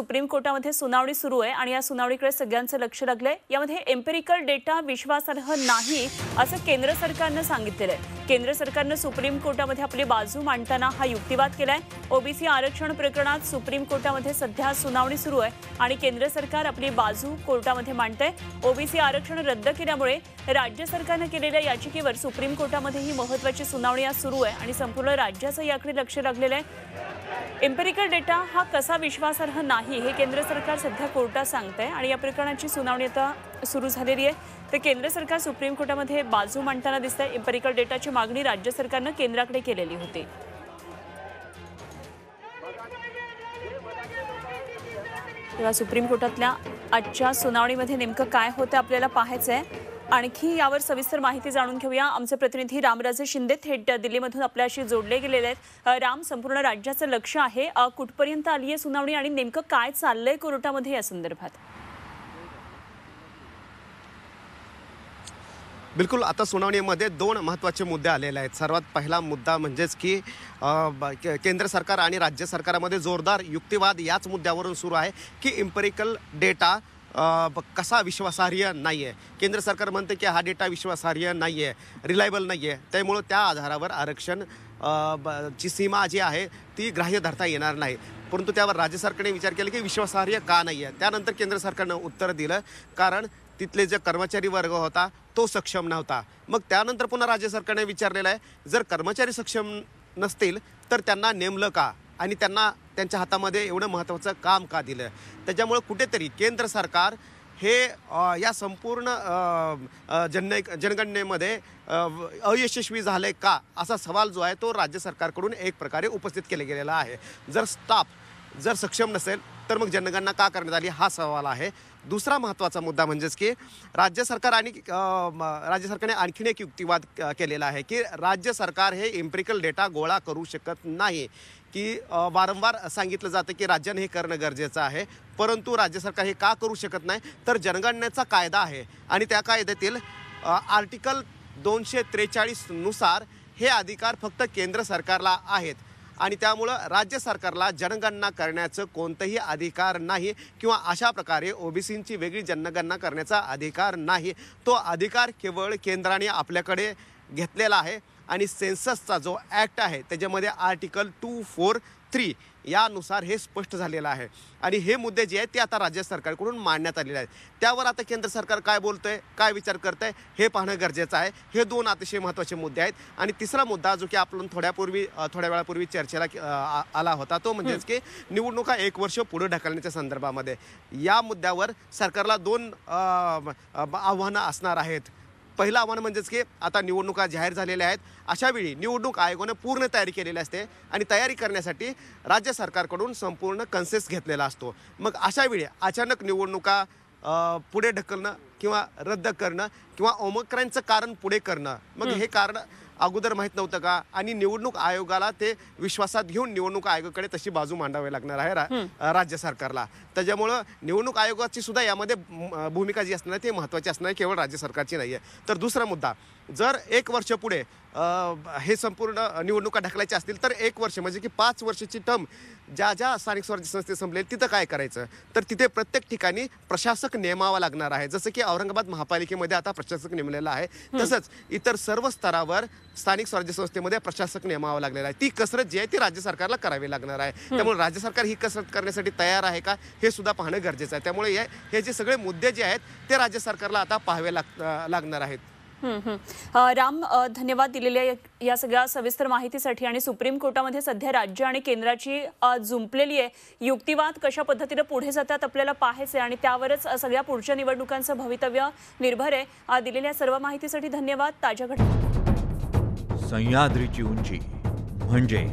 supreme कोर्टामध्ये सुनावणी सुरू आहे आणि या सुनावणीकडे सगळ्यांचं लक्ष लागलंय यामध्ये एम्पेरिकल डेटा विश्वासार्ह नाही असं केंद्र सरकारनं सांगितलेलं आहे केंद्र सरकारनं सुप्रीम कोर्टामध्ये आपली बाजू मांडताना हा युक्तिवाद केलाय ओबीसी आरक्षण प्रकरणात सुप्रीम कोर्टामध्ये सध्या सुनावणी सुरू आहे आणि केंद्र सरकार आपली बाजू कोर्टामध्ये आहे ओबीसी आरक्षण रद्द केल्यामुळे राज्य सरकारनं केलेल्या याचिकेवर सुप्रीम कोर्टामध्ये ही महत्वाची सुनावणी आज सुरू आहे आणि संपूर्ण राज्याचं याकडे लक्ष लागलेलं आहे एम्पेरिकल डेटा हा कसा विश्वासार्ह नाही हे केंद्र सरकार सध्या कोर्टात सांगत आहे आणि या प्रकरणाची सुनावणी आता सुरू झालेली आहे तर केंद्र सरकार सुप्रीम कोर्टामध्ये बाजू मांडताना दिसत आहे एम्पेरिकल डेटाची मागणी राज्य सरकारनं केंद्राकडे केलेली होती तेव्हा सुप्रीम कोर्टातल्या आजच्या सुनावणीमध्ये नेमकं काय होतं आपल्याला पाहायचं आहे आणखी यावर सविस्तर माहिती जाणून घेऊया आमचे प्रतिनिधी रामराजे शिंदे थेट दिल्लीमधून आपल्याशी जोडले गेलेले आहेत राम संपूर्ण राज्याचं लक्ष आहे कुठपर्यंत आली आहे सुनावणी आणि नेमकं काय चाललंय कोर्टामध्ये या संदर्भात बिलकुल आता सुनावणीमध्ये दोन महत्त्वाचे मुद्दे आलेले आहेत सर्वात पहिला मुद्दा म्हणजेच की केंद्र सरकार आणि राज्य सरकारमध्ये जोरदार युक्तिवाद याच मुद्द्यावरून सुरू आहे की इम्पेरिकल डेटा कसा विश्वासार्ह नाही आहे केंद्र सरकार म्हणते की हा डेटा विश्वासार्ह नाही आहे रिलायबल नाही आहे त्यामुळं त्या आधारावर आरक्षण ची सीमा जी आहे ती ग्राह्य धरता येणार नाही परंतु त्यावर राज्य सरकारने विचार केला की विश्वासार्ह का नाही आहे त्यानंतर केंद्र सरकारनं उत्तर दिलं कारण तिथले जे कर्मचारी वर्ग होता तो सक्षम नव्हता मग त्यानंतर पुन्हा राज्य सरकारने विचारलेला आहे जर कर्मचारी सक्षम नसतील तर त्यांना नेमलं का आणि त्यांना त्यांच्या हातामध्ये एवढं महत्त्वाचं काम का दिलं त्याच्यामुळं कुठेतरी केंद्र सरकार हे या संपूर्ण जन जनगणनेमध्ये अयशस्वी झाले का असा सवाल जो आहे तो राज्य सरकारकडून एक प्रकारे उपस्थित केला गेलेला आहे जर स्टाफ जर सक्षम नसेल तर मग जनगणना का करण्यात आली हा सवाल आहे दुसरा महत्त्वाचा मुद्दा म्हणजेच की राज्य सरकार आणि राज्य सरकारने आणखीन एक युक्तिवाद केलेला आहे की राज्य सरकार हे एम्प्रिकल डेटा गोळा करू शकत नाही की वारंवार सांगितलं जातं की राज्याने हे करणं गरजेचं आहे परंतु राज्य सरकार हे का करू शकत नाही तर जनगणनेचा कायदा आहे आणि त्या कायद्यातील आर्टिकल दोनशे त्रेचाळीसनुसार हे अधिकार फक्त केंद्र सरकारला आहेत आणि त्यामुळं राज्य सरकारला जनगणना करण्याचं कोणतंही अधिकार नाही किंवा अशा प्रकारे ओबीसींची वेगळी जनगणना करण्याचा अधिकार नाही तो अधिकार केवळ केंद्राने आपल्याकडे घेतलेला आहे आणि सेन्ससचा जो ॲक्ट आहे त्याच्यामध्ये आर्टिकल टू फोर थ्री यानुसार हे स्पष्ट झालेलं आहे आणि हे मुद्दे जे आहेत ते आता राज्य सरकारकडून मांडण्यात आलेले आहेत त्यावर आता केंद्र सरकार काय बोलतं आहे काय विचार करत आहे हे पाहणं गरजेचं आहे हे दोन अतिशय महत्त्वाचे मुद्दे आहेत आणि तिसरा मुद्दा जो की आपण थोड्यापूर्वी थोड्या वेळापूर्वी चर्चेला आला होता तो म्हणजेच की निवडणुका एक वर्ष पुढे ढकलण्याच्या संदर्भामध्ये या मुद्द्यावर सरकारला दोन आव्हानं असणार आहेत पहिलं आव्हान म्हणजेच की आता निवडणुका जाहीर झालेल्या आहेत अशावेळी निवडणूक आयोगानं पूर्ण तयारी केलेली असते आणि तयारी करण्यासाठी राज्य सरकारकडून संपूर्ण कन्सेस घेतलेला असतो मग अशावेळी अचानक निवडणुका पुढे ढकलणं किंवा रद्द करणं किंवा ओमक्रांचं कारण पुढे करणं मग हे कारण अगोदर माहीत नव्हतं का आणि निवडणूक आयोगाला ते विश्वासात घेऊन निवडणूक आयोगाकडे तशी बाजू मांडावी लागणार आहे राज्य सरकारला त्याच्यामुळं निवडणूक आयोगाची सुद्धा यामध्ये भूमिका जी असणार ते महत्वाची असणार केवळ राज्य सरकारची नाही तर दुसरा मुद्दा जर एक वर्ष पुढे हे संपूर्ण निवडणुका ढकलायच्या असतील तर एक वर्ष म्हणजे की पाच वर्षाची टर्म ज्या ज्या स्थानिक स्वराज्य संस्थे संपले तिथं काय करायचं तर तिथे प्रत्येक ठिकाणी प्रशासक नेमावा लागणार आहे जसं की औरंगाबाद महापालिकेमध्ये आता प्रशासक नेमलेला आहे तसंच इतर सर्व स्तरावर स्थानिक स्वराज्य संस्थेमध्ये प्रशासक नेमावा लागलेला आहे ती कसरत जी आहे ती राज्य सरकारला करावी लागणार आहे त्यामुळे राज्य सरकार ही कसरत करण्यासाठी तयार आहे का हे सुद्धा पाहणं गरजेचं आहे त्यामुळे हे जे सगळे मुद्दे जे आहेत ते राज्य सरकारला आता पाहावे लाग लागणार आहेत राम धन्यवाद दिलेल्या या सगळ्या सविस्तर माहितीसाठी आणि सुप्रीम कोर्टामध्ये सध्या राज्य आणि केंद्राची जुंपलेली आहे युक्तिवाद कशा पद्धतीनं पुढे जातात आपल्याला पाहायचं आहे आणि त्यावरच सगळ्या पुढच्या निवडणुकांचं भवितव्य निर्भर आहे दिलेल्या सर्व माहितीसाठी धन्यवाद ताज्या घटना सह्याद्रीची उंची म्हणजे